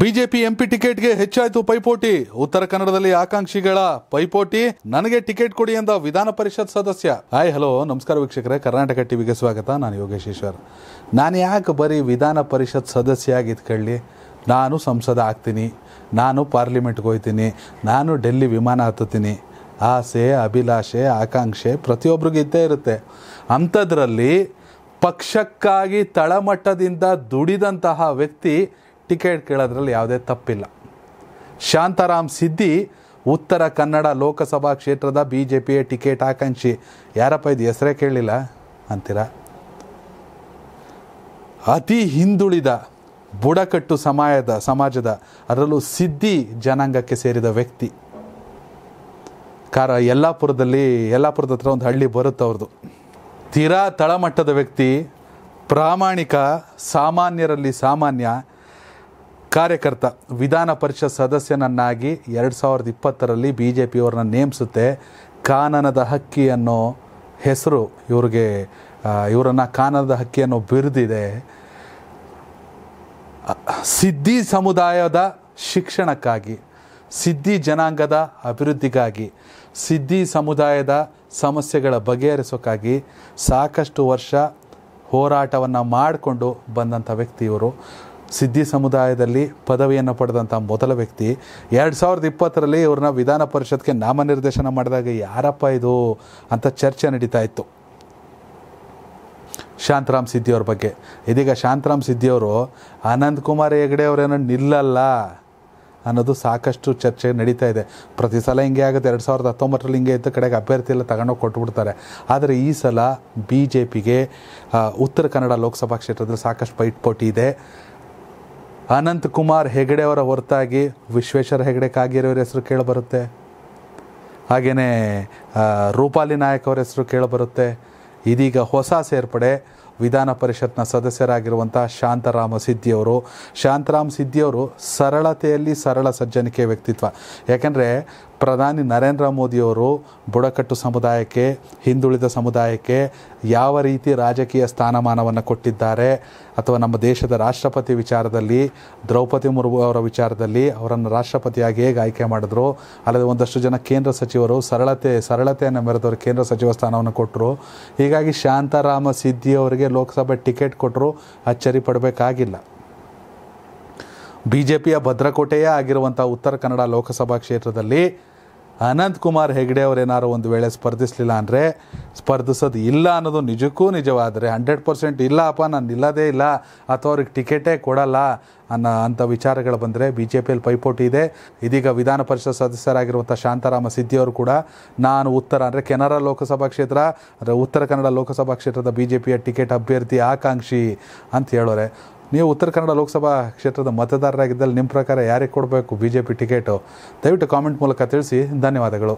BJP MP ಟಿಕೆಟ್ಗೆ ಹೆಚ್ಚಾಯಿತು ಪೈಪೋಟಿ ಉತ್ತರ ಕನ್ನಡದಲ್ಲಿ ಆಕಾಂಕ್ಷಿಗಳ ಪೈಪೋಟಿ ನನಗೆ ಟಿಕೆಟ್ ಕೊಡಿ ಎಂದ ವಿಧಾನ ಪರಿಷತ್ ಸದಸ್ಯ ಹಾಯ್ ಹಲೋ ನಮಸ್ಕಾರ ವೀಕ್ಷಕರೇ ಕರ್ನಾಟಕ ಟಿವಿಗೆ ಸ್ವಾಗತ ನಾನು ಯೋಗೇಶ್ ನಾನು ಯಾಕೆ ಬರೀ ವಿಧಾನ ಪರಿಷತ್ ಸದಸ್ಯ ಆಗಿದ್ಕೊಳ್ಳಿ ನಾನು ಸಂಸದ ಆಗ್ತೀನಿ ನಾನು ಪಾರ್ಲಿಮೆಂಟ್ಗೆ ಹೋಗ್ತೀನಿ ನಾನು ಡೆಲ್ಲಿ ವಿಮಾನ ಹತ್ತುತ್ತೀನಿ ಆಸೆ ಅಭಿಲಾಷೆ ಆಕಾಂಕ್ಷೆ ಪ್ರತಿಯೊಬ್ಬರಿಗೂ ಇದ್ದೇ ಇರುತ್ತೆ ಅಂಥದ್ರಲ್ಲಿ ಪಕ್ಷಕ್ಕಾಗಿ ತಳಮಟ್ಟದಿಂದ ದುಡಿದಂತಹ ವ್ಯಕ್ತಿ ಟಿಕೆಟ್ ಕೇಳೋದ್ರಲ್ಲಿ ಯಾವುದೇ ತಪ್ಪಿಲ್ಲ ಶಾಂತಾರಾಮ್ ಸಿದ್ದಿ ಉತ್ತರ ಕನ್ನಡ ಲೋಕಸಭಾ ಕ್ಷೇತ್ರದ ಬಿ ಜೆ ಪಿಯ ಟಿಕೆಟ್ ಆಕಾಂಕ್ಷಿ ಯಾರಪ್ಪ ಇದು ಹೆಸರೇ ಕೇಳಲಿಲ್ಲ ಅಂತೀರ ಅತಿ ಹಿಂದುಳಿದ ಬುಡಕಟ್ಟು ಸಮಾಜದ ಸಮಾಜದ ಅದರಲ್ಲೂ ಸಿದ್ದಿ ಜನಾಂಗಕ್ಕೆ ಸೇರಿದ ವ್ಯಕ್ತಿ ಕಾರ ಯಲ್ಲಾಪುರದಲ್ಲಿ ಯಲ್ಲಾಪುರದ ಹತ್ರ ಒಂದು ಹಳ್ಳಿ ಬರುತ್ತೆ ಅವ್ರದ್ದು ತೀರಾ ತಳಮಟ್ಟದ ವ್ಯಕ್ತಿ ಪ್ರಾಮಾಣಿಕ ಸಾಮಾನ್ಯರಲ್ಲಿ ಸಾಮಾನ್ಯ ಕಾರ್ಯಕರ್ತ ವಿಧಾನ ಪರಿಷತ್ ಸದಸ್ಯನನ್ನಾಗಿ ಎರಡು ಸಾವಿರದ ಇಪ್ಪತ್ತರಲ್ಲಿ ಬಿ ಜೆ ಪಿಯವ್ರನ್ನ ನೇಮಿಸುತ್ತೆ ಕಾನನದ ಹಕ್ಕಿ ಅನ್ನೋ ಹೆಸರು ಇವ್ರಿಗೆ ಇವರನ್ನು ಕಾನನದ ಹಕ್ಕಿ ಅನ್ನೋ ಬಿರಿದಿದೆ ಸಿದ್ಧಿ ಸಮುದಾಯದ ಶಿಕ್ಷಣಕ್ಕಾಗಿ ಸಿದ್ಧಿ ಜನಾಂಗದ ಅಭಿವೃದ್ಧಿಗಾಗಿ ಸಿದ್ಧಿ ಸಮುದಾಯದ ಸಮಸ್ಯೆಗಳ ಬಗೆಹರಿಸೋಕ್ಕಾಗಿ ಸಾಕಷ್ಟು ವರ್ಷ ಹೋರಾಟವನ್ನು ಮಾಡಿಕೊಂಡು ಬಂದಂಥ ವ್ಯಕ್ತಿ ಇವರು ಸಿದ್ದಿ ಸಮುದಾಯದಲ್ಲಿ ಪದವಿಯನ್ನು ಪಡೆದಂಥ ಮೊದಲ ವ್ಯಕ್ತಿ ಎರಡು ಸಾವಿರದ ಇಪ್ಪತ್ತರಲ್ಲಿ ಇವ್ರನ್ನ ವಿಧಾನ ಪರಿಷತ್ಗೆ ನಾಮನಿರ್ದೇಶನ ಮಾಡಿದಾಗ ಯಾರಪ್ಪ ಇದು ಅಂತ ಚರ್ಚೆ ನಡೀತಾ ಇತ್ತು ಶಾಂತರಾಮ್ ಸಿದ್ದಿಯವ್ರ ಬಗ್ಗೆ ಇದೀಗ ಶಾಂತರಾಮ್ ಸಿದ್ದಿಯವರು ಅನಂತ್ ಕುಮಾರ್ ಹೆಗಡೆ ಅವರೇನು ನಿಲ್ಲಲ್ಲ ಅನ್ನೋದು ಸಾಕಷ್ಟು ಚರ್ಚೆ ನಡೀತಾ ಇದೆ ಪ್ರತಿ ಸಲ ಹಿಂಗೆ ಆಗುತ್ತೆ ಎರಡು ಸಾವಿರದ ಹತ್ತೊಂಬತ್ತರಲ್ಲಿ ಹಿಂಗೆ ಇದ್ದ ಕಡೆಗೆ ಅಭ್ಯರ್ಥಿಯೆಲ್ಲ ಎಲ್ಲ ತಗೊಂಡೋಗಿ ಕೊಟ್ಬಿಡ್ತಾರೆ ಆದರೆ ಈ ಸಲ ಬಿ ಜೆ ಪಿಗೆ ಉತ್ತರ ಕನ್ನಡ ಲೋಕಸಭಾ ಕ್ಷೇತ್ರದಲ್ಲಿ ಸಾಕಷ್ಟು ಪೈಟ್ಪೋಟಿ ಇದೆ ಹೆಗಡೆ ಅವರ ಹೊರತಾಗಿ ವಿಶ್ವೇಶ್ವರ ಹೆಗಡೆ ಕಾಗೇರಿಯವರ ಹೆಸರು ಕೇಳಬರುತ್ತೆ ಹಾಗೆಯೇ ರೂಪಾಲಿ ನಾಯಕ್ ಅವರ ಹೆಸರು ಕೇಳಿಬರುತ್ತೆ ಇದೀಗ ಹೊಸ ಸೇರ್ಪಡೆ ವಿಧಾನ ಪರಿಷತ್ನ ಸದಸ್ಯರಾಗಿರುವಂಥ ಶಾಂತರಾಮ ಸಿದ್ಧಿಯವರು ಶಾಂತರಾಮ್ ಸಿದ್ಧಿಯವರು ಸರಳತೆಯಲ್ಲಿ ಸರಳ ಸಜ್ಜನಿಕೆ ವ್ಯಕ್ತಿತ್ವ ಯಾಕೆಂದರೆ ಪ್ರಧಾನಿ ನರೇಂದ್ರ ಮೋದಿಯವರು ಬುಡಕಟ್ಟು ಸಮುದಾಯಕ್ಕೆ ಹಿಂದುಳಿದ ಸಮುದಾಯಕ್ಕೆ ಯಾವ ರೀತಿ ರಾಜಕೀಯ ಸ್ಥಾನಮಾನವನ್ನು ಕೊಟ್ಟಿದ್ದಾರೆ ಅಥವಾ ನಮ್ಮ ದೇಶದ ರಾಷ್ಟ್ರಪತಿ ವಿಚಾರದಲ್ಲಿ ದ್ರೌಪದಿ ಮುರ್ಮು ಅವರ ವಿಚಾರದಲ್ಲಿ ಅವರನ್ನು ರಾಷ್ಟ್ರಪತಿಯಾಗಿ ಹೇಗೆ ಆಯ್ಕೆ ಮಾಡಿದ್ರು ಅಲ್ಲದೆ ಒಂದಷ್ಟು ಜನ ಕೇಂದ್ರ ಸಚಿವರು ಸರಳತೆ ಸರಳತೆಯನ್ನು ಮೆರೆದವರು ಕೇಂದ್ರ ಸಚಿವ ಸ್ಥಾನವನ್ನು ಕೊಟ್ಟರು ಹೀಗಾಗಿ ಶಾಂತಾರಾಮ ಸಿದ್ದಿ ಅವರಿಗೆ ಲೋಕಸಭೆ ಟಿಕೆಟ್ ಕೊಟ್ಟರು ಅಚ್ಚರಿ ಪಡಬೇಕಾಗಿಲ್ಲ ಬಿ ಜೆ ಪಿಯ ಭದ್ರಕೋಟೆಯೇ ಆಗಿರುವಂಥ ಉತ್ತರ ಕನ್ನಡ ಲೋಕಸಭಾ ಕ್ಷೇತ್ರದಲ್ಲಿ ಅನಂತ್ ಕುಮಾರ್ ಹೆಗ್ಡೆ ಅವರೇನಾರು ಒಂದು ವೇಳೆ ಸ್ಪರ್ಧಿಸಲಿಲ್ಲ ಅಂದರೆ ಸ್ಪರ್ಧಿಸೋದು ಇಲ್ಲ ಅನ್ನೋದು ನಿಜಕ್ಕೂ ನಿಜವಾದರೆ ಹಂಡ್ರೆಡ್ ಪರ್ಸೆಂಟ್ ಇಲ್ಲಪ್ಪ ನಾನು ಇಲ್ಲದೇ ಇಲ್ಲ ಅಥವಾ ಅವ್ರಿಗೆ ಟಿಕೆಟೇ ಕೊಡಲ್ಲ ಅನ್ನೋ ಅಂಥ ವಿಚಾರಗಳು ಬಂದರೆ ಬಿ ಜೆ ಪಿಯಲ್ಲಿ ಪೈಪೋಟಿ ಇದೆ ಇದೀಗ ವಿಧಾನ ಪರಿಷತ್ ಸದಸ್ಯರಾಗಿರುವಂಥ ಶಾಂತಾರಾಮ ಸಿದ್ದಿಯವರು ಕೂಡ ನಾನು ಉತ್ತರ ಅಂದರೆ ಕೆನರಾ ಲೋಕಸಭಾ ಕ್ಷೇತ್ರ ಅಂದರೆ ಉತ್ತರ ಕನ್ನಡ ಲೋಕಸಭಾ ಕ್ಷೇತ್ರದ ಬಿ ಜೆ ಪಿಯ ಟಿಕೆಟ್ ಅಭ್ಯರ್ಥಿ ಆಕಾಂಕ್ಷಿ ಅಂತ ಹೇಳೋರೆ ನೀವು ಉತ್ತರ ಕನ್ನಡ ಲೋಕಸಭಾ ಕ್ಷೇತ್ರದ ಮತದಾರರಾಗಿದ್ದಲ್ಲಿ ನಿಮ್ಮ ಪ್ರಕಾರ ಯಾರಿಗೆ ಕೊಡಬೇಕು ಬಿ ಜೆ ಪಿ ಟಿಕೆಟು ದಯವಿಟ್ಟು ಕಾಮೆಂಟ್ ಮೂಲಕ ತಿಳಿಸಿ ಧನ್ಯವಾದಗಳು